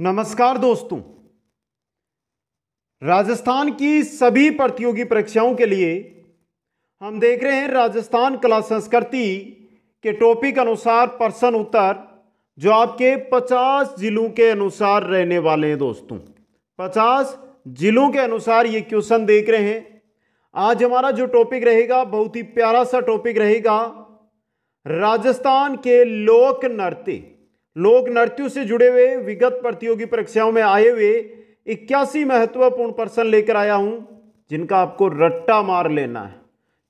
नमस्कार दोस्तों राजस्थान की सभी प्रतियोगी परीक्षाओं के लिए हम देख रहे हैं राजस्थान कला संस्कृति के टॉपिक अनुसार प्रश्न उत्तर जो आपके 50 जिलों के अनुसार रहने वाले हैं दोस्तों 50 जिलों के अनुसार ये क्वेश्चन देख रहे हैं आज हमारा जो टॉपिक रहेगा बहुत ही प्यारा सा टॉपिक रहेगा राजस्थान के लोक नृत्य लोक नृत्यों से जुड़े हुए विगत प्रतियोगी परीक्षाओं में आए हुए इक्यासी महत्वपूर्ण प्रश्न लेकर आया हूं जिनका आपको रट्टा मार लेना है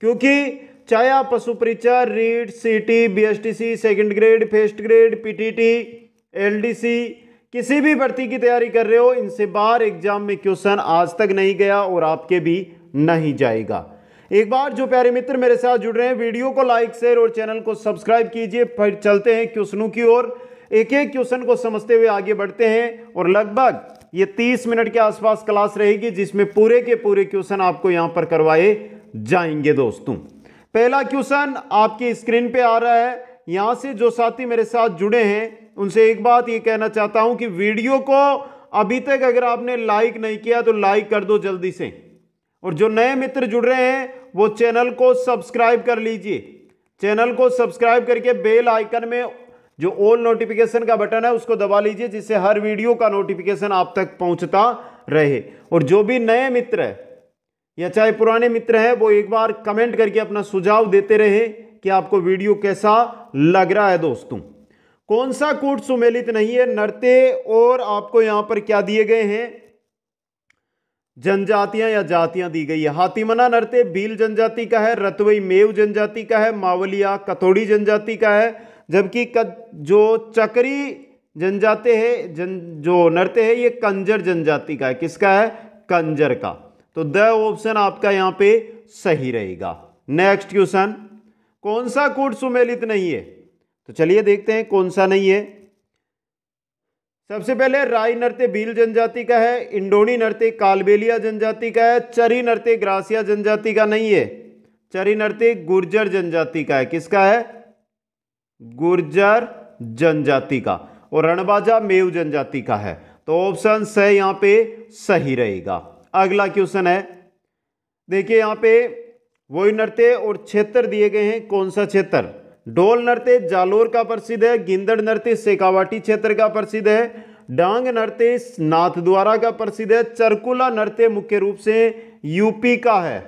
क्योंकि चाहे आप पशु परीक्षा REET CT BSTC second grade first grade PTT LDC किसी भी भर्ती की तैयारी कर रहे हो इनसे बाहर एग्जाम में क्वेश्चन आज तक नहीं गया और आपके भी नहीं जाएगा एक बार जो प्यारे मित्र मेरे साथ जुड़ रहे हैं वीडियो को लाइक शेयर और चैनल को सब्सक्राइब कीजिए फिर चलते हैं क्वेश्चनों की ओर एक एक क्वेश्चन को समझते हुए आगे बढ़ते हैं और लगभग ये 30 मिनट के आसपास क्लास रहेगी जिसमें पूरे के पूरे क्वेश्चन आपको यहां पर करवाए जाएंगे दोस्तों पहला क्वेश्चन आपकी स्क्रीन पे आ रहा है यहां से जो साथी मेरे साथ जुड़े हैं उनसे एक बात ये कहना चाहता हूं कि वीडियो को अभी तक अगर आपने लाइक नहीं किया तो लाइक कर दो जल्दी से और जो नए मित्र जुड़ रहे हैं वो चैनल को सब्सक्राइब कर लीजिए चैनल को सब्सक्राइब करके बेल आइकन में जो ऑल नोटिफिकेशन का बटन है उसको दबा लीजिए जिससे हर वीडियो का नोटिफिकेशन आप तक पहुंचता रहे और जो भी नए मित्र है या चाहे पुराने मित्र हैं वो एक बार कमेंट करके अपना सुझाव देते रहे कि आपको वीडियो कैसा लग रहा है दोस्तों कौन सा कूट सुमेलित नहीं है नरते और आपको यहां पर क्या दिए गए हैं जनजातियां या जातियां दी गई है हाथीमना नरते भील जनजाति का है रतवई मेव जनजाति का है मावलिया कतोड़ी जनजाति का है जबकि जो चक्री जनजाति है जन जो नृत्य है ये कंजर जनजाति का है किसका है कंजर का तो द ऑप्शन आपका यहाँ पे सही रहेगा नेक्स्ट क्वेश्चन कौन सा कूट सुमेलित नहीं है तो चलिए देखते हैं कौन सा नहीं है सबसे पहले राय नृत्य भील जनजाति का है इंडोनी नृत्य कालबेलिया जनजाति का है चरी नृत्य ग्रासिया जनजाति का नहीं है चरी नृत्य गुर्जर जनजाति का है किसका है गुर्जर जनजाति का और रणबाजा मेव जनजाति का है तो ऑप्शन स यहां पे सही रहेगा अगला क्वेश्चन है देखिए यहां पे वही नृत्य और क्षेत्र दिए गए हैं कौन सा क्षेत्र डोल नृत्य जालोर का प्रसिद्ध है गिंदड़ नृत्य शेखावाटी क्षेत्र का प्रसिद्ध है डांग नृत्य नाथद्वारा का प्रसिद्ध है चरकुला नृत्य मुख्य रूप से यूपी का है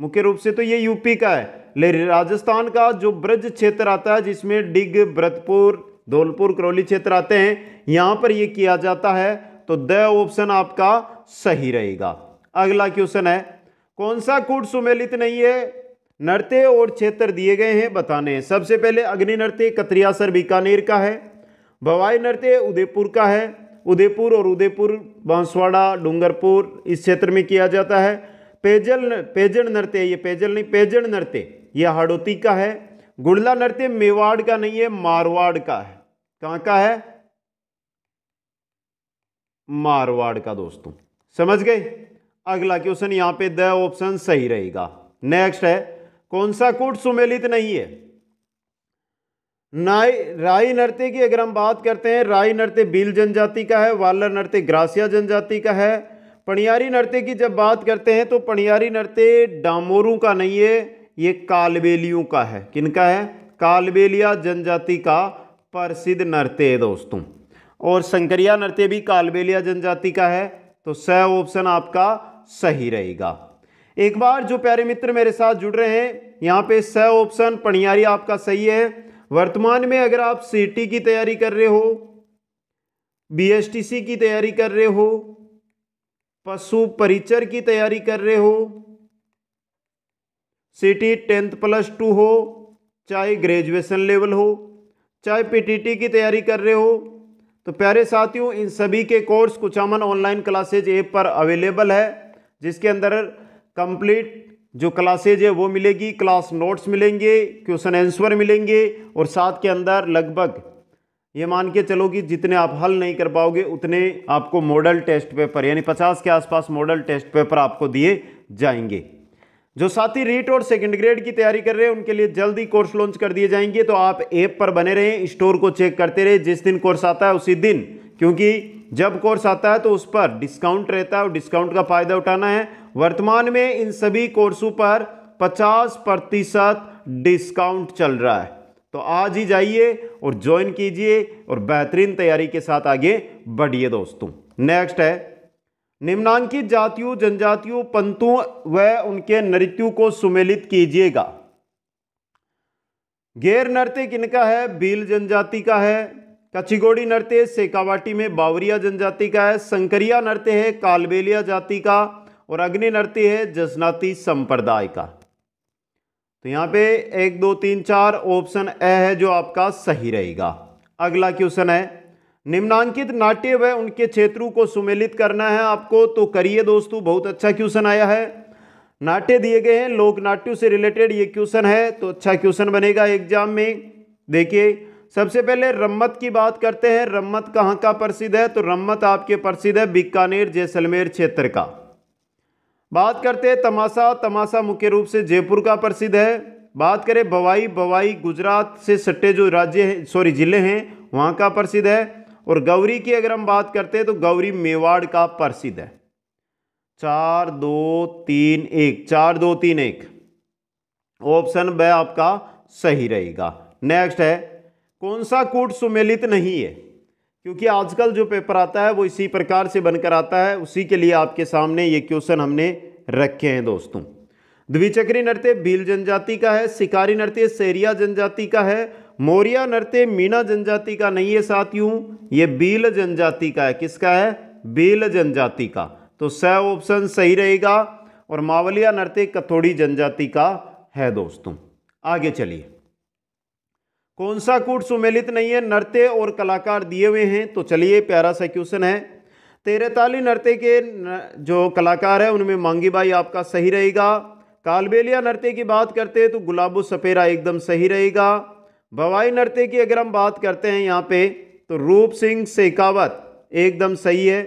मुख्य रूप से तो ये यूपी का है ले राजस्थान का जो ब्रज क्षेत्र आता है जिसमें डिग ब्रतपुर धौलपुर करौली क्षेत्र आते हैं यहाँ पर ये किया जाता है तो द ऑप्शन आपका सही रहेगा अगला क्वेश्चन है कौन सा कूट सुमेलित नहीं है नृत्य और क्षेत्र दिए गए हैं बताने हैं सबसे पहले अग्नि नृत्य कतरियासर बीकानेर का है भवाई नृत्य उदयपुर का है उदयपुर और उदयपुर बांसवाड़ा डूंगरपुर इस क्षेत्र में किया जाता है पेजल पेजड़ नृत्य ये पेजल नहीं पेजड़ नृत्य ये हड़ौती का है गुड़ला नृत्य मेवाड़ का नहीं है मारवाड़ का है कहाँ का है मारवाड़ का दोस्तों समझ गए अगला क्वेश्चन यहां पे द ऑप्शन सही रहेगा नेक्स्ट है कौन सा कूट सुमेलित नहीं है नाई राई नृत्य की अगर हम बात करते हैं राई नृत्य बिल जनजाति का है वालर नृत्य ग्रासिया जनजाति का है पणियारी नृत्य की जब बात करते हैं तो पणियारी नृत्य डामोरों का नहीं है ये कालबेलियों का है किनका है कालबेलिया जनजाति का प्रसिद्ध नृत्य है दोस्तों और शंकरिया नृत्य भी कालबेलिया जनजाति का है तो स ऑप्शन आपका सही रहेगा एक बार जो प्यारे मित्र मेरे साथ जुड़ रहे हैं यहाँ पे स ऑप्शन पणियारी आपका सही है वर्तमान में अगर आप सी की तैयारी कर रहे हो बी की तैयारी कर रहे हो पशु परिचर की तैयारी कर रहे हो सिटी टेंथ प्लस टू हो चाहे ग्रेजुएशन लेवल हो चाहे पीटीटी की तैयारी कर रहे हो तो प्यारे साथियों इन सभी के course Kuchaman online classes app पर अवेलेबल है जिसके अंदर कंप्लीट जो क्लासेज है वो मिलेगी क्लास नोट्स मिलेंगे क्वेश्चन आंसर मिलेंगे और साथ के अंदर लगभग ये मान के चलो कि जितने आप हल नहीं कर पाओगे उतने आपको मॉडल टेस्ट पेपर यानी पचास के आसपास मॉडल टेस्ट पेपर आपको दिए जाएंगे जो साथी रीट और सेकंड ग्रेड की तैयारी कर रहे हैं उनके लिए जल्द ही कोर्स लॉन्च कर दिए जाएंगे तो आप ऐप पर बने रहें स्टोर को चेक करते रहे जिस दिन कोर्स आता है उसी दिन क्योंकि जब कोर्स आता है तो उस पर डिस्काउंट रहता है और डिस्काउंट का फायदा उठाना है वर्तमान में इन सभी कोर्सों पर पचास प्रतिशत डिस्काउंट चल रहा है तो आज ही जाइए और ज्वाइन कीजिए और बेहतरीन तैयारी के साथ आगे बढ़िए दोस्तों नेक्स्ट है निम्नांकित जातियों जनजातियों पंतों व उनके नृत्यों को सुमेलित कीजिएगा गैर नृत्य किनका है बील जनजाति का है कचिगोड़ी नृत्य सेकावाटी में बावरिया जनजाति का है संकरिया नृत्य है कालबेलिया जाति का और अग्नि नृत्य है जसनाती संप्रदाय का तो यहाँ पे एक दो तीन चार ऑप्शन ए है जो आपका सही रहेगा अगला क्वेश्चन है निम्नांकित नाट्य व उनके क्षेत्रों को सुमेलित करना है आपको तो करिए दोस्तों बहुत अच्छा क्वेश्चन आया है नाट्य दिए गए हैं लोक नाट्यों से रिलेटेड ये क्वेश्चन है तो अच्छा क्वेश्चन बनेगा एग्जाम में देखिए सबसे पहले रम्मत की बात करते हैं रम्मत कहाँ का प्रसिद्ध है तो रम्मत आपके प्रसिद्ध है बीकानेर जैसलमेर क्षेत्र का बात करते हैं तमाशा तमाशा मुख्य रूप से जयपुर का प्रसिद्ध है बात करें बवाई बवाई गुजरात से सट्टे जो राज्य हैं सॉरी ज़िले हैं वहाँ का प्रसिद्ध है और गौरी की अगर हम बात करते हैं तो गौरी मेवाड़ का प्रसिद्ध है चार दो तीन एक चार दो तीन एक ऑप्शन ब आपका सही रहेगा नेक्स्ट है कौन सा कूट सुमेलित नहीं है क्योंकि आजकल जो पेपर आता है वो इसी प्रकार से बनकर आता है उसी के लिए आपके सामने ये क्वेश्चन हमने रखे हैं दोस्तों द्विचक्री नृत्य भील जनजाति का है शिकारी नृत्य सेरिया जनजाति का है मोरिया नृत्य मीना जनजाति का नहीं है साथियों ये बील जनजाति का है किसका है बील जनजाति का तो स ऑप्शन सही रहेगा और मावलिया नृत्य कथोड़ी जनजाति का है दोस्तों आगे चलिए कौन सा कूट सुमेलित नहीं है नृत्य और कलाकार दिए हुए हैं तो चलिए प्यारा सा क्वेश्चन है ताली नृत्य के जो कलाकार है उनमें मांगी बाई आपका सही रहेगा कालबेलिया नृत्य की बात करते हैं तो गुलाबो सपेरा एकदम सही रहेगा भवाई नृत्य की अगर हम बात करते हैं यहाँ पे तो रूप सिंह शेखावत एकदम सही है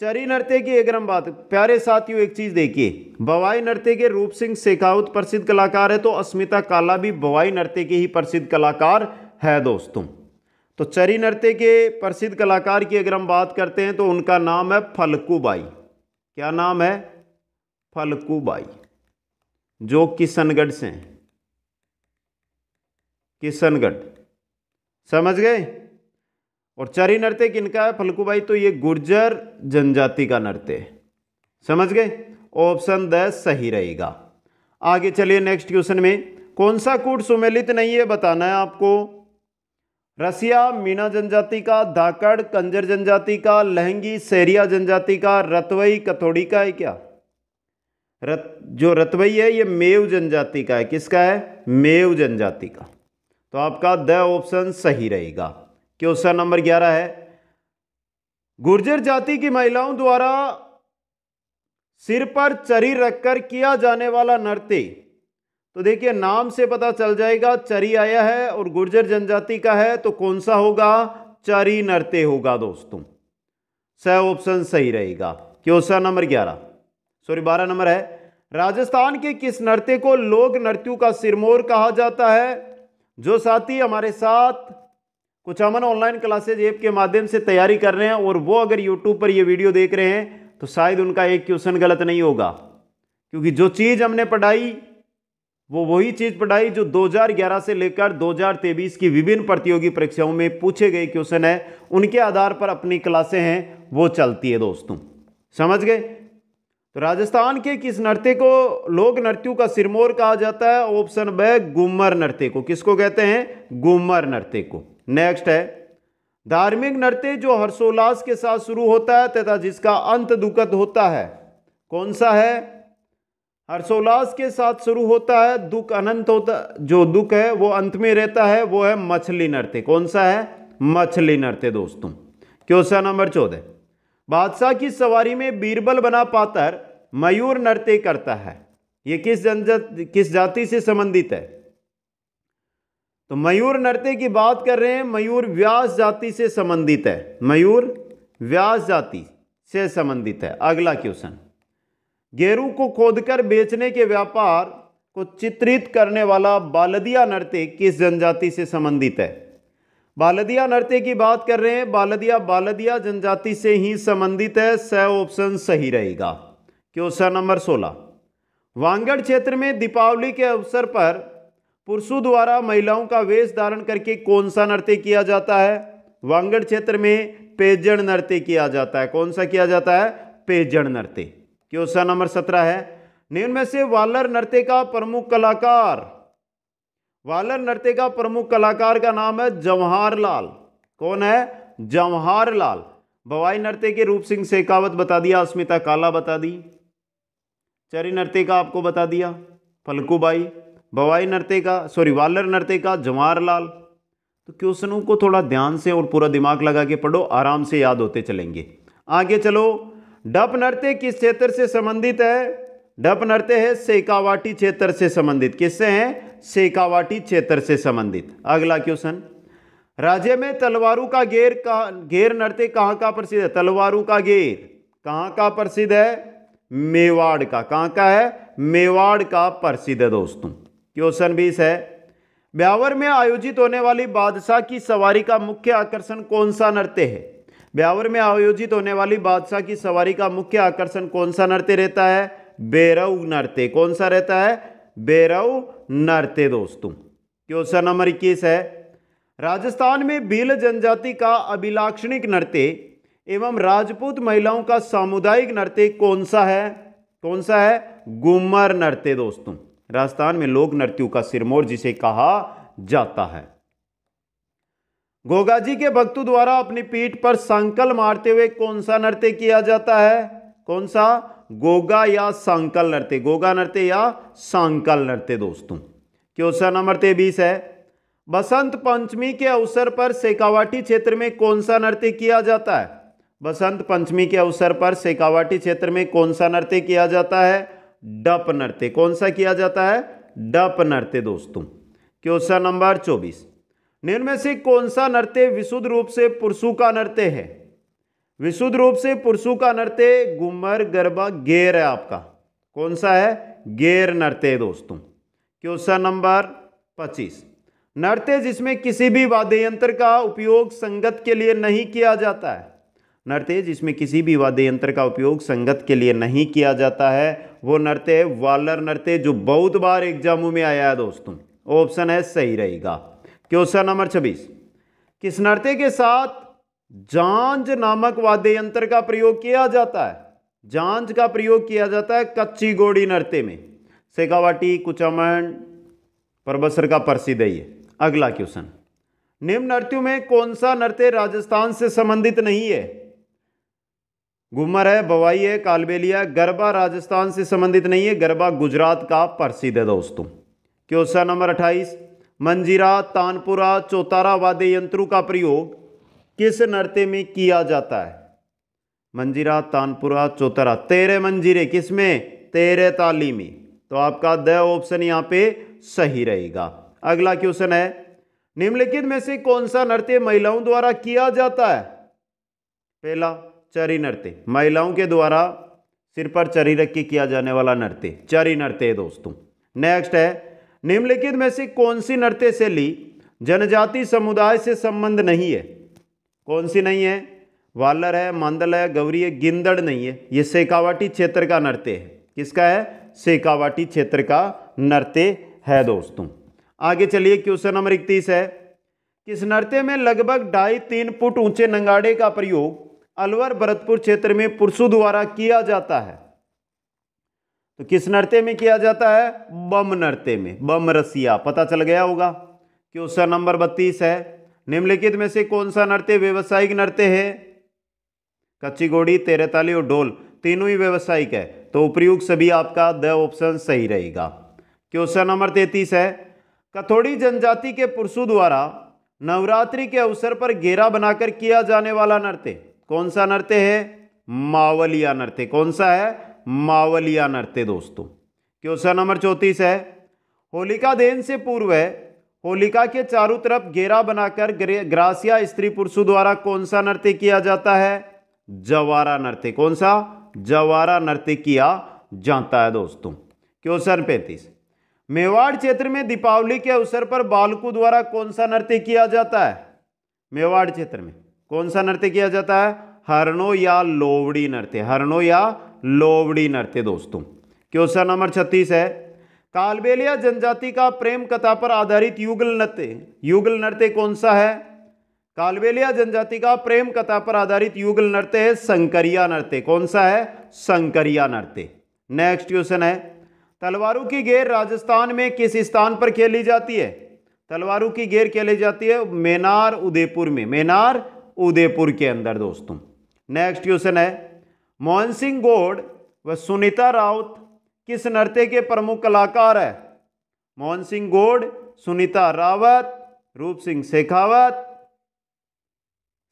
चरी नृत्य की एक रम बात प्यारे साथियों एक चीज देखिए बवाई नृत्य के रूप सिंह शेखावत प्रसिद्ध कलाकार है तो अस्मिता काला भी बवाई नृत्य के ही प्रसिद्ध कलाकार है दोस्तों तो चरी नृत्य के प्रसिद्ध कलाकार की अगर हम बात करते हैं तो उनका नाम है फलकूबाई क्या नाम है फलकूबाई जो किशनगढ़ से किशनगढ़ समझ गए और चरी नृत्य किनका है फलकू भाई तो ये गुर्जर जनजाति का नृत्य समझ गए ऑप्शन द सही रहेगा आगे चलिए नेक्स्ट क्वेश्चन में कौन सा कूट सुमेलित नहीं है बताना है आपको रसिया मीना जनजाति का धाकड़ कंजर जनजाति का लहंगी सेरिया जनजाति का रतवई कथोड़ी का है क्या रत जो रतवई है ये मेव जनजाति का है किसका है मेव जनजाति का तो आपका द ऑप्शन सही रहेगा क्वेश्चन नंबर ग्यारह है गुर्जर जाति की महिलाओं द्वारा सिर पर चरी रखकर किया जाने वाला नृत्य तो देखिए नाम से पता चल जाएगा चरी आया है और गुर्जर जनजाति का है तो कौन सा होगा चरी नृत्य होगा दोस्तों स ऑप्शन सही रहेगा क्वेश्चन नंबर ग्यारह सॉरी बारह नंबर है राजस्थान के किस नृत्य को लोक नृत्यों का सिरमौर कहा जाता है जो साथी हमारे साथ कुछ अमन ऑनलाइन क्लासेज ऐप के माध्यम से तैयारी कर रहे हैं और वो अगर यूट्यूब पर ये वीडियो देख रहे हैं तो शायद उनका एक क्वेश्चन गलत नहीं होगा क्योंकि जो चीज़ हमने पढ़ाई वो वही चीज़ पढ़ाई जो 2011 से लेकर 2023 की विभिन्न प्रतियोगी परीक्षाओं में पूछे गए क्वेश्चन है उनके आधार पर अपनी क्लासें हैं वो चलती है दोस्तों समझ गए तो राजस्थान के किस नृत्य को लोक नृत्यों का सिरमौर कहा जाता है ऑप्शन ब घूमर नृत्य को किसको कहते हैं घूमर नृत्य को नेक्स्ट है धार्मिक नृत्य जो हर्षोल्लास के साथ शुरू होता है तथा जिसका अंत दुखद होता है कौन सा है हर्षोल्लास के साथ शुरू होता है दुख अनंत होता जो दुख है वो अंत में रहता है वो है मछली नृत्य कौन सा है मछली नृत्य दोस्तों क्वेश्चन नंबर चौदह बादशाह की सवारी में बीरबल बना पातर मयूर नृत्य करता है ये किस जनजाति किस जाति से संबंधित है तो मयूर नृत्य की बात कर रहे हैं मयूर व्यास जाति से संबंधित है मयूर व्यास जाति से संबंधित है अगला क्वेश्चन गेरू को खोदकर बेचने के व्यापार को चित्रित करने वाला बालदिया नृत्य किस जनजाति से संबंधित है बालदिया नृत्य की बात कर रहे हैं बालदिया बालदिया जनजाति से ही संबंधित है स ऑप्शन सही रहेगा क्वेश्चन नंबर सोलह वांगड़ क्षेत्र में दीपावली के अवसर पर पुरुषों द्वारा महिलाओं का वेश धारण करके कौन सा नृत्य किया जाता है वांगड़ क्षेत्र में पेजण नृत्य किया जाता है कौन सा किया जाता है पेजण नृत्य क्वेश्चन नंबर सत्रह है निम्न में से वालर नृत्य का प्रमुख कलाकार वालर नृत्य का प्रमुख कलाकार का नाम है जवाहरलाल कौन है जवाहरलाल भवाई नृत्य के रूप सिंह शेखावत बता दिया अस्मिता काला बता दी चरी नृत्य का आपको बता दिया फलकूबाई बवाई का सॉरी वालर नर्तेका जवाहरलाल तो क्वेश्चनों को थोड़ा ध्यान से और पूरा दिमाग लगा के पढ़ो आराम से याद होते चलेंगे आगे चलो डप नृत्य किस क्षेत्र से संबंधित है डप नृत्य है सेकावाटी क्षेत्र से संबंधित किससे है सेकावाटी क्षेत्र से संबंधित अगला क्वेश्चन राज्य में तलवारू का घेर का घेर नृत्य कहाँ का प्रसिद्ध है तलवारू का घेर कहाँ का प्रसिद्ध है मेवाड़ का कहाँ का है मेवाड़ का प्रसिद्ध है दोस्तों क्वेश्चन बीस है ब्यावर में आयोजित होने वाली बादशाह की सवारी का मुख्य आकर्षण कौन सा नृत्य है ब्यावर में आयोजित होने वाली बादशाह की सवारी का मुख्य आकर्षण कौन सा नृत्य रहता है बेरव नृत्य कौन सा रहता है बेरव नृत्य दोस्तों क्वेश्चन नंबर इक्कीस है राजस्थान में भील जनजाति का अभिलाक्षणिक नृत्य एवं राजपूत महिलाओं का सामुदायिक नृत्य कौन सा है कौन सा है गुमर नृत्य दोस्तों राजस्थान में लोक नृत्यों का सिरमौर जिसे कहा जाता है गोगा जी के भक्तों द्वारा अपनी पीठ पर संकल मारते हुए कौन सा नृत्य किया जाता है कौन सा गोगा या संकल नृत्य गोगा नृत्य या संकल नृत्य दोस्तों क्वेश्चन नंबर तेबीस है बसंत पंचमी के अवसर पर शेखावाटी क्षेत्र में कौन सा नृत्य किया जाता है बसंत पंचमी के अवसर पर शेखावाटी क्षेत्र में कौन सा नृत्य किया जाता है डप नृत्य कौन सा किया जाता है डप नृत्य दोस्तों क्वेश्चन नंबर चौबीस निम्न से कौन सा नृत्य विशुद्ध रूप से पुरुषों का नृत्य है विशुद्ध रूप से पुरुषों का नृत्य गुमर गरबा गेर है आपका कौन सा है गेर नृत्य दोस्तों क्वेश्चन नंबर पच्चीस नृत्य जिसमें किसी भी वाद्य यंत्र का उपयोग संगत के लिए नहीं किया जाता है नर्तेज इसमें किसी भी वाद्य यंत्र का उपयोग संगत के लिए नहीं किया जाता है वो नृत्य है वालर नृत्य जो बहुत बार एग्जामों में आया है दोस्तों ऑप्शन है सही रहेगा क्वेश्चन नंबर छब्बीस किस नर्ते के साथ जांज नामक वाद्य यंत्र का प्रयोग किया जाता है जांज का प्रयोग किया जाता है कच्ची गोड़ी नृत्य में सेकावाटी कुचामण परबसर का प्रसिद्ध है अगला क्वेश्चन निम्न नृत्यों में कौन सा नृत्य राजस्थान से संबंधित नहीं है घूमर है बवाई है कालबेलिया गरबा राजस्थान से संबंधित नहीं है गरबा गुजरात का प्रसिद्ध है दोस्तों क्वेश्चन नंबर अट्ठाईस मंजीरा तानपुरा चौतारा वाद्य यंत्रों का प्रयोग किस नृत्य में किया जाता है मंजीरा तानपुरा चौतारा तेरे मंजीरे किस में तेरे ताली में तो आपका द ऑप्शन यहाँ पे सही रहेगा अगला क्वेश्चन है निम्नलिखित में से कौन सा नृत्य महिलाओं द्वारा किया जाता है पहला चरी नृत्य महिलाओं के द्वारा सिर पर चरी रख के किया जाने वाला नृत्य चरी नृत्य दोस्तों नेक्स्ट है निम्नलिखित में से कौन सी नृत्य शैली जनजाति समुदाय से संबंध नहीं है कौन सी नहीं है वालर है मांदल है गौरी है गिंदड़ नहीं है ये शेखावाटी क्षेत्र का नृत्य है किसका है शेखावाटी क्षेत्र का नृत्य है दोस्तों आगे चलिए क्वेश्चन नंबर इकतीस है किस नृत्य में लगभग ढाई तीन फुट ऊंचे नंगाड़े का प्रयोग अलवर भरतपुर क्षेत्र में पुरुषों द्वारा किया जाता है तो किस नृत्य में किया जाता है बम नृत्य में बम रसिया पता चल गया होगा क्वेश्चन नंबर बत्तीस है निम्नलिखित में से कौन सा नृत्य व्यवसायिक नृत्य है कच्ची घोड़ी तेरेताली और ढोल तीनों ही व्यवसायिक है तो उपयुक्त सभी आपका द ऑप्शन सही रहेगा क्वेश्चन नंबर तैतीस है कथोड़ी जनजाति के पुरुषों द्वारा नवरात्रि के अवसर पर घेरा बनाकर किया जाने वाला नृत्य कौन सा नृत्य है मावलिया नृत्य कौन सा है मावलिया नृत्य दोस्तों क्वेश्चन नंबर चौंतीस है होलिका दहन से पूर्व है होलिका के चारों तरफ घेरा बनाकर ग्रासिया स्त्री पुरुषों द्वारा कौन सा नृत्य किया जाता है जवारा नृत्य कौन सा जवारा नृत्य किया जाता है दोस्तों क्वेश्चन पैंतीस मेवाड़ क्षेत्र में दीपावली के अवसर पर बालकों द्वारा कौन सा नृत्य किया जाता है मेवाड़ क्षेत्र में कौन सा नृत्य किया जाता है हरणो या लोवड़ी नृत्य हरणो या लोवड़ी नृत्य दोस्तों क्वेश्चन नंबर छत्तीस है कालबेलिया जनजाति का प्रेम कथा पर आधारित युगल नृत्य युगल नृत्य कौन सा है कालबेलिया जनजाति का प्रेम कथा पर आधारित युगल नृत्य है संकरिया नृत्य कौन सा है संकरिया नृत्य नेक्स्ट क्वेश्चन है तलवारों की गेर राजस्थान में किस स्थान पर खेली जाती है तलवारों की गेर खेली जाती है मेनार उदयपुर में मेनार उदयपुर के अंदर दोस्तों नेक्स्ट क्वेश्चन है मोहन सिंह गोड व सुनीता राउत किस नृत्य के प्रमुख कलाकार है मोहन सिंह गोड सुनीता रावत रूप सिंह शेखावत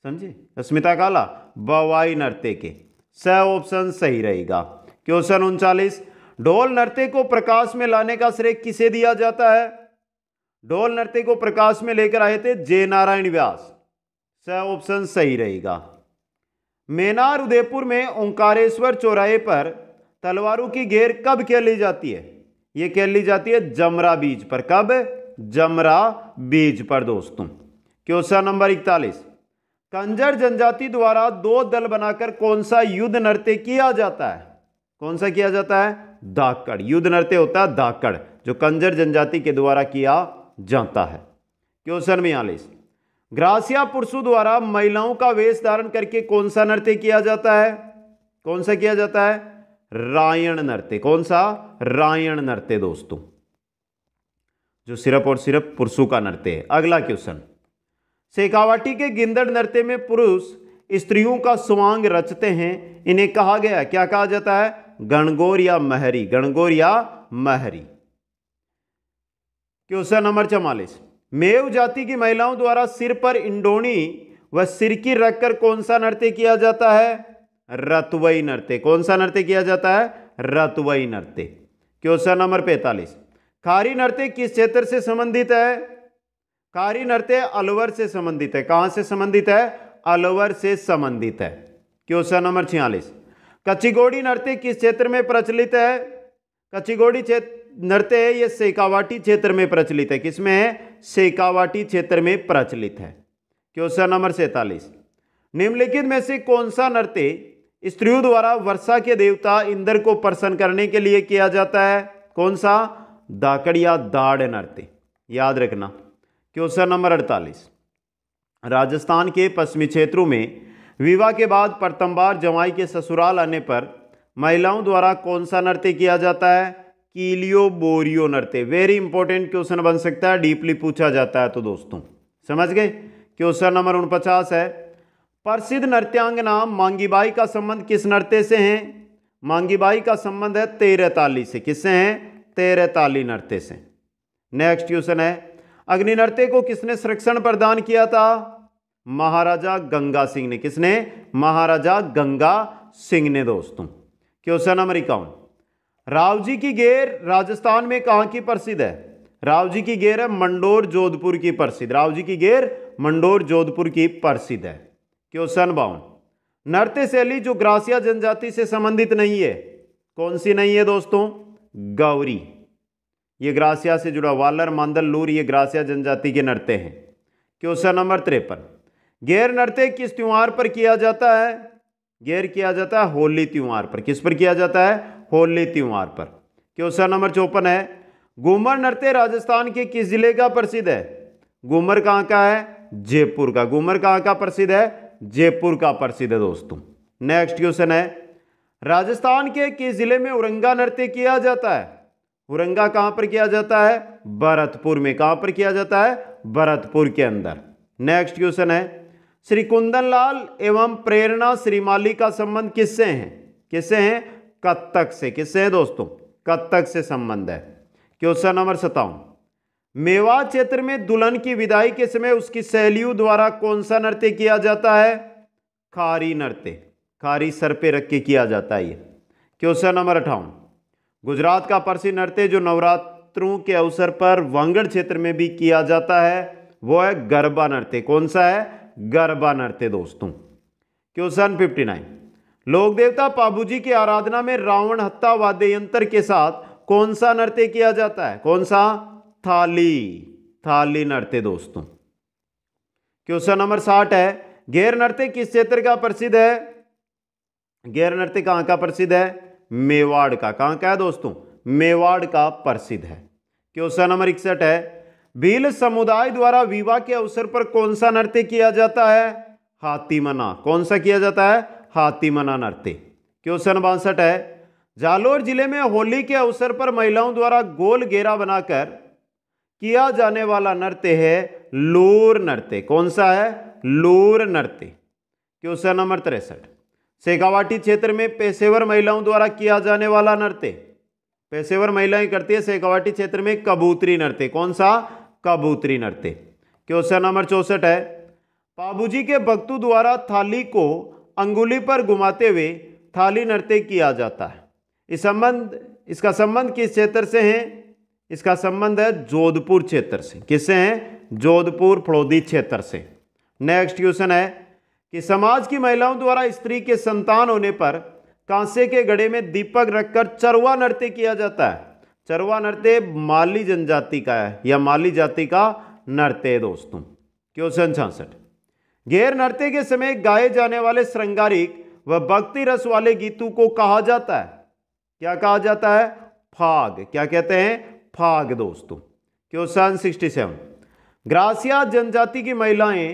समझे अस्मिता काला बवाई नृत्य के स ऑप्शन सही रहेगा क्वेश्चन उनचालीस ढोल नृत्य को प्रकाश में लाने का श्रेय किसे दिया जाता है ढोल नृत्य को प्रकाश में लेकर आए थे जय नारायण व्यास स ऑप्शन सही रहेगा मेनार उदयपुर में ओंकारेश्वर चौराहे पर तलवारों की घेर कब खेली जाती है ये खेली जाती है जमरा बीज पर कब जमरा बीज पर दोस्तों क्वेश्चन नंबर इकतालीस कंजर जनजाति द्वारा दो दल बनाकर कौन सा युद्ध नृत्य किया जाता है कौन सा किया जाता है धाकड़ युद्ध नृत्य होता है धाकड़ जो कंजर जनजाति के द्वारा किया जाता है क्वेश्चन बयालीस ग्रासिया पुरसु द्वारा महिलाओं का वेश धारण करके कौन सा नृत्य किया जाता है कौन सा किया जाता है रायण नृत्य कौन सा रायण नृत्य दोस्तों जो सिर्फ और सिर्फ पुरुषों का नृत्य है अगला क्वेश्चन शेखावाटी के गिंदड़ नृत्य में पुरुष स्त्रियों का स्वांग रचते हैं इन्हें कहा गया क्या कहा जाता है गणगौर या महरी गणगौर या महरी क्वेश्चन नंबर चवालीस मेव जाति की महिलाओं द्वारा सिर पर इंडोनी व सिरकी रखकर कौन सा नृत्य किया जाता है रतवई नृत्य कौन सा नृत्य किया जाता है रतवई नृत्य क्वेश्चन नंबर पैंतालीस खारी नृत्य किस क्षेत्र से संबंधित है खारी नृत्य अलवर से संबंधित है कहाँ से संबंधित है अलवर से संबंधित है क्वेश्चन नंबर छियालीस कच्चीगोड़ी नृत्य किस क्षेत्र में प्रचलित है कच्चीगोड़ी क्षेत्र नृत्य है ये सेकावाटी क्षेत्र में प्रचलित है किसमें है सेकावाटी क्षेत्र में प्रचलित है क्वेश्चन नंबर सैतालीस निम्नलिखित में से कौन सा नृत्य स्त्रियों द्वारा वर्षा के देवता इंद्र को प्रसन्न करने के लिए किया जाता है कौन सा दाकड़ या दाढ़ नृत्य याद रखना क्वेश्चन नंबर अड़तालीस राजस्थान के पश्चिमी क्षेत्रों में विवाह के बाद प्रथम बार जमाई के ससुराल आने पर महिलाओं द्वारा कौन सा नृत्य किया जाता है कीलियो बोरियो नरते वेरी इंपॉर्टेंट क्वेश्चन बन सकता है डीपली पूछा जाता है तो दोस्तों समझ गए क्वेश्चन नंबर उनपचास है प्रसिद्ध नृत्यांगना मांगीबाई का संबंध किस नृत्य से है मांगीबाई का संबंध है तेरहताली से किससे है तेरहताली नृत्य से नेक्स्ट क्वेश्चन है अग्नि नृत्य को किसने संरक्षण प्रदान किया था महाराजा गंगा सिंह ने किसने महाराजा गंगा सिंह ने दोस्तों क्वेश्चन नंबर इक्यावन राव जी की गेर राजस्थान में कहाँ की प्रसिद्ध है राव जी की गेर है मंडोर जोधपुर की प्रसिद्ध राव जी की गेर मंडोर जोधपुर की प्रसिद्ध है क्वेश्चन बावन नृत्य शैली जो ग्रासिया जनजाति से संबंधित नहीं है कौन सी नहीं है दोस्तों गौरी ये ग्रासिया से जुड़ा वालर मांदल लूर ये ग्रासिया जनजाति के नृत्य हैं क्वेश्चन नंबर तिरपन गैर नृत्य किस त्यौहार पर किया जाता है गैर किया जाता है होली त्यौहार पर किस पर किया जाता है खोल लेती हूँ आर पर क्वेश्चन नंबर चौपन है घूमर नृत्य राजस्थान के किस जिले का प्रसिद्ध है घूमर कहाँ का है जयपुर का घूमर कहाँ का प्रसिद्ध है जयपुर का प्रसिद्ध है दोस्तों नेक्स्ट क्वेश्चन है राजस्थान के किस जिले में उरंगा नृत्य किया जाता है उरंगा कहाँ पर किया जाता है भरतपुर में कहाँ पर किया जाता है भरतपुर के अंदर नेक्स्ट क्वेश्चन है श्री कुंदन लाल एवं प्रेरणा श्रीमाली का संबंध किससे हैं किससे हैं कत्तक से किससे है दोस्तों कत्तक से संबंध है क्वेश्चन नंबर सतावन मेवा क्षेत्र में दुल्हन की विदाई के समय उसकी सहेलियों द्वारा कौन सा नृत्य किया जाता है खारी नृत्य खारी सर पे रख के किया जाता है ये क्वेश्चन नंबर अठावन गुजरात का प्रसिद्ध नृत्य जो नवरात्रों के अवसर पर वांगड़ क्षेत्र में भी किया जाता है वो है गरबा नृत्य कौन सा है गरबा नृत्य दोस्तों क्वेश्चन फिफ्टी नाइन लोक देवता पाबू जी की आराधना में रावण हत्ता वाद्य यंत्र के साथ कौन सा नृत्य किया जाता है कौन सा थाली थाली नृत्य दोस्तों क्वेश्चन नंबर साठ है गैर नृत्य किस क्षेत्र का प्रसिद्ध है गैर नृत्य कहां का प्रसिद्ध है मेवाड़ का कहां का है दोस्तों मेवाड़ का प्रसिद्ध है क्वेश्चन नंबर इकसठ है भील समुदाय द्वारा विवाह के अवसर पर कौन सा नृत्य किया जाता है हाथी मना कौन सा किया जाता है हाथीमनानर्ते क्वेश्चन बासठ है जालोर जिले में होली के अवसर पर महिलाओं द्वारा गोल घेरा बनाकर किया जाने वाला नृत्य है लूर नृत्य कौन सा है लूर नृत्य क्वेश्चन नंबर तिरसठ सेगावाटी क्षेत्र में पेशेवर महिलाओं द्वारा किया जाने वाला नृत्य पेशेवर महिलाएं करती है शेखावाटी क्षेत्र में कबूतरी नृत्य कौन सा कबूतरी नृत्य क्वेश्चन नंबर चौसठ है बाबूजी के भक्तों द्वारा थाली को अंगुली पर घुमाते हुए थाली नृत्य किया जाता है इस संबंध इसका संबंध किस क्षेत्र से है इसका संबंध है जोधपुर क्षेत्र से किससे है जोधपुर फड़ौदी क्षेत्र से नेक्स्ट क्वेश्चन है कि समाज की महिलाओं द्वारा स्त्री के संतान होने पर कांसे के गड़े में दीपक रखकर चरवा नृत्य किया जाता है चरवा नृत्य माली जनजाति का है या माली जाति का नृत्य दोस्तों क्वेश्चन छियासठ घेर नृत्य के समय गाए जाने वाले श्रृंगारिक व भक्ति रस वाले गीतों को कहा जाता है क्या कहा जाता है फाग क्या कहते हैं फाग दोस्तों क्वेश्चन सिक्सटी सेवन ग्रासिया जनजाति की महिलाएं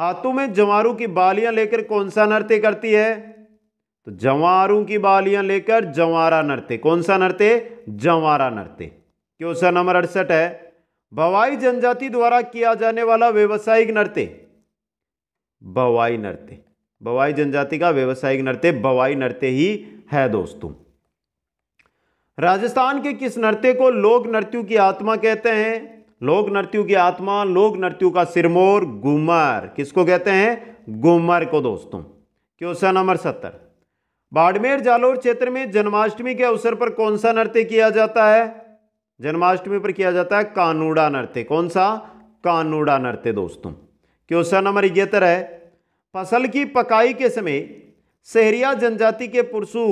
हाथों में जवारों की बालियां लेकर कौन सा नृत्य करती है तो जवारू की बालियां लेकर जवारा नृत्य कौन सा नृत्य जवारा नृत्य क्वेश्चन नंबर अड़सठ है भवाई जनजाति द्वारा किया जाने वाला व्यवसायिक नृत्य बवाई नृत्य बवाई जनजाति का व्यवसायिक नृत्य बवाई नृत्य ही है दोस्तों राजस्थान के किस नृत्य को लोक नृत्यु की आत्मा कहते हैं लोक नृत्यु की आत्मा लोक नृत्यु का सिरमोर घुमर किसको कहते हैं गुमर को दोस्तों क्वेश्चन नंबर सत्तर बाड़मेर जालोर क्षेत्र में जन्माष्टमी के अवसर पर कौन सा नृत्य किया जाता है जन्माष्टमी पर किया जाता है कानूड़ा नृत्य कौन सा कानूड़ा नृत्य दोस्तों क्वेश्चन नंबर इकहत्तर है फसल की पकाई के समय शहरिया जनजाति के पुरुषों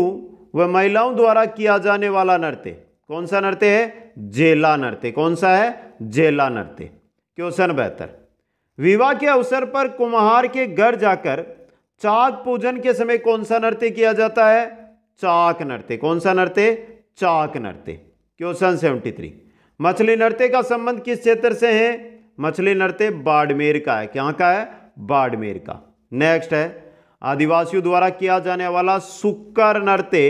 व महिलाओं द्वारा किया जाने वाला नृत्य कौन सा नृत्य है जेला नृत्य कौन सा है जेला नृत्य क्वेश्चन बेहतर विवाह के अवसर पर कुम्हार के घर जाकर चाक पूजन के समय कौन सा नृत्य किया जाता है चाक नृत्य कौन सा नृत्य चाक नृत्य क्वेश्चन सेवेंटी थ्री मछली नृत्य का संबंध किस क्षेत्र से है मछली नृत्य बाड़मेर का है क्या का है बाड़मेर का नेक्स्ट है आदिवासियों द्वारा किया जाने वाला सुक्कर नृत्य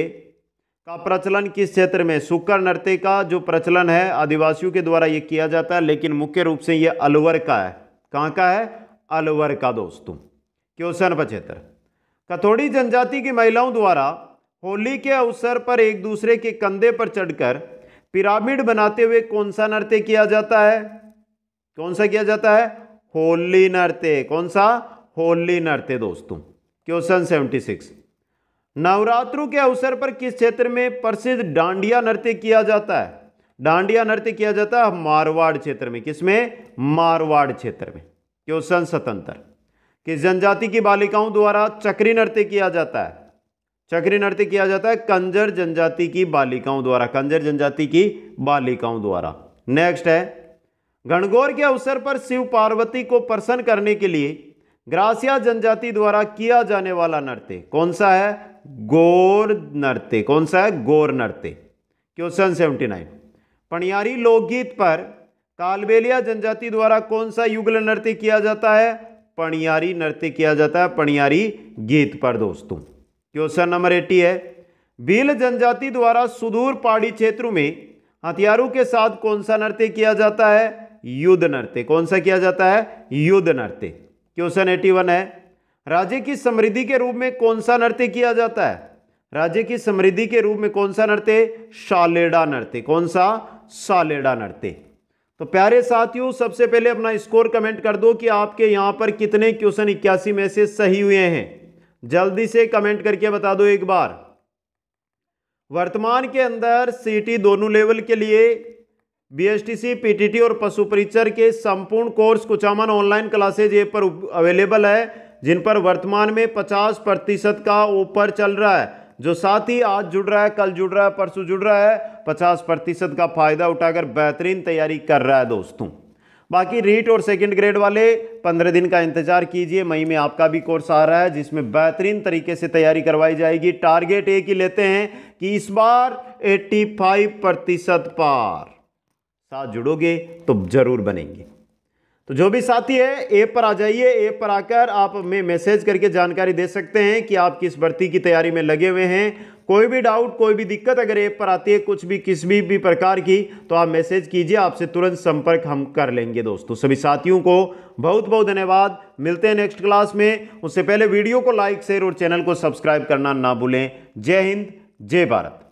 का प्रचलन किस क्षेत्र में सुक्कर नृत्य का जो प्रचलन है आदिवासियों के द्वारा ये किया जाता है लेकिन मुख्य रूप से ये अलवर का है कहाँ का है अलवर का दोस्तों क्वेश्चन पचहत्तर कथोड़ी जनजाति की महिलाओं द्वारा होली के अवसर पर एक दूसरे के कंधे पर चढ़कर पिरामिड बनाते हुए कौन सा नृत्य किया जाता है कौन सा किया जाता है होली नृत्य कौन सा होली नृत्य दोस्तों क्वेश्चन सेवेंटी सिक्स नवरात्रु के अवसर पर किस क्षेत्र में प्रसिद्ध डांडिया नृत्य किया जाता है डांडिया नृत्य किया जाता है मारवाड़ क्षेत्र में किसमें मारवाड़ क्षेत्र में क्वेश्चन स्वतंत्र कि जनजाति की बालिकाओं द्वारा चक्री नृत्य किया जाता है चक्री नृत्य किया जाता है कंजर जनजाति की बालिकाओं द्वारा कंजर जनजाति की बालिकाओं द्वारा नेक्स्ट है गणगौर के अवसर पर शिव पार्वती को प्रसन्न करने के लिए ग्रासिया जनजाति द्वारा किया जाने वाला नृत्य कौन सा है गोर नृत्य कौन सा है गोर नृत्य क्वेश्चन सेवेंटी नाइन पणियारी लोकगीत पर कालबेलिया जनजाति द्वारा कौन सा युगल नृत्य किया जाता है पणियारी नृत्य किया जाता है पणियारी गीत पर दोस्तों क्वेश्चन नंबर एट्टी है भील जनजाति द्वारा सुदूर पहाड़ी क्षेत्रों में हथियारों के साथ कौन सा नृत्य किया जाता है युद्ध नृत्य कौन सा किया जाता है युद्ध नृत्य क्वेश्चन एटी वन है राज्य की समृद्धि के रूप में कौन सा नृत्य किया जाता है राज्य की समृद्धि के रूप में कौन सा नृत्य शालेडा नृत्य कौन सा शालेडा नृत्य तो प्यारे साथियों सबसे पहले अपना स्कोर कमेंट कर दो कि आपके यहां पर कितने क्वेश्चन इक्यासी में से सही हुए हैं जल्दी से कमेंट करके बता दो एक बार वर्तमान के अंदर सीटी दोनों लेवल के लिए बीएसटीसी पीटीटी और पशु परिचर के संपूर्ण कोर्स कुचामन ऑनलाइन क्लासेज ये पर अवेलेबल है जिन पर वर्तमान में 50 प्रतिशत का ऊपर चल रहा है जो साथ ही आज जुड़ रहा है कल जुड़ रहा है परसों जुड़ रहा है 50 प्रतिशत का फायदा उठाकर बेहतरीन तैयारी कर रहा है दोस्तों बाकी रीट और सेकंड ग्रेड वाले 15 दिन का इंतजार कीजिए मई में आपका भी कोर्स आ रहा है जिसमें बेहतरीन तरीके से तैयारी करवाई जाएगी टारगेट एक ही लेते हैं कि इस बार एट्टी प्रतिशत पार साथ जुड़ोगे तो ज़रूर बनेंगे तो जो भी साथी है ऐप पर आ जाइए ऐप पर आकर आप हमें मैसेज करके जानकारी दे सकते हैं कि आप किस भर्ती की तैयारी में लगे हुए हैं कोई भी डाउट कोई भी दिक्कत अगर ऐप पर आती है कुछ भी किसी भी, भी प्रकार की तो आप मैसेज कीजिए आपसे तुरंत संपर्क हम कर लेंगे दोस्तों सभी साथियों को बहुत बहुत धन्यवाद मिलते हैं नेक्स्ट क्लास में उससे पहले वीडियो को लाइक शेयर और चैनल को सब्सक्राइब करना ना भूलें जय हिंद जय भारत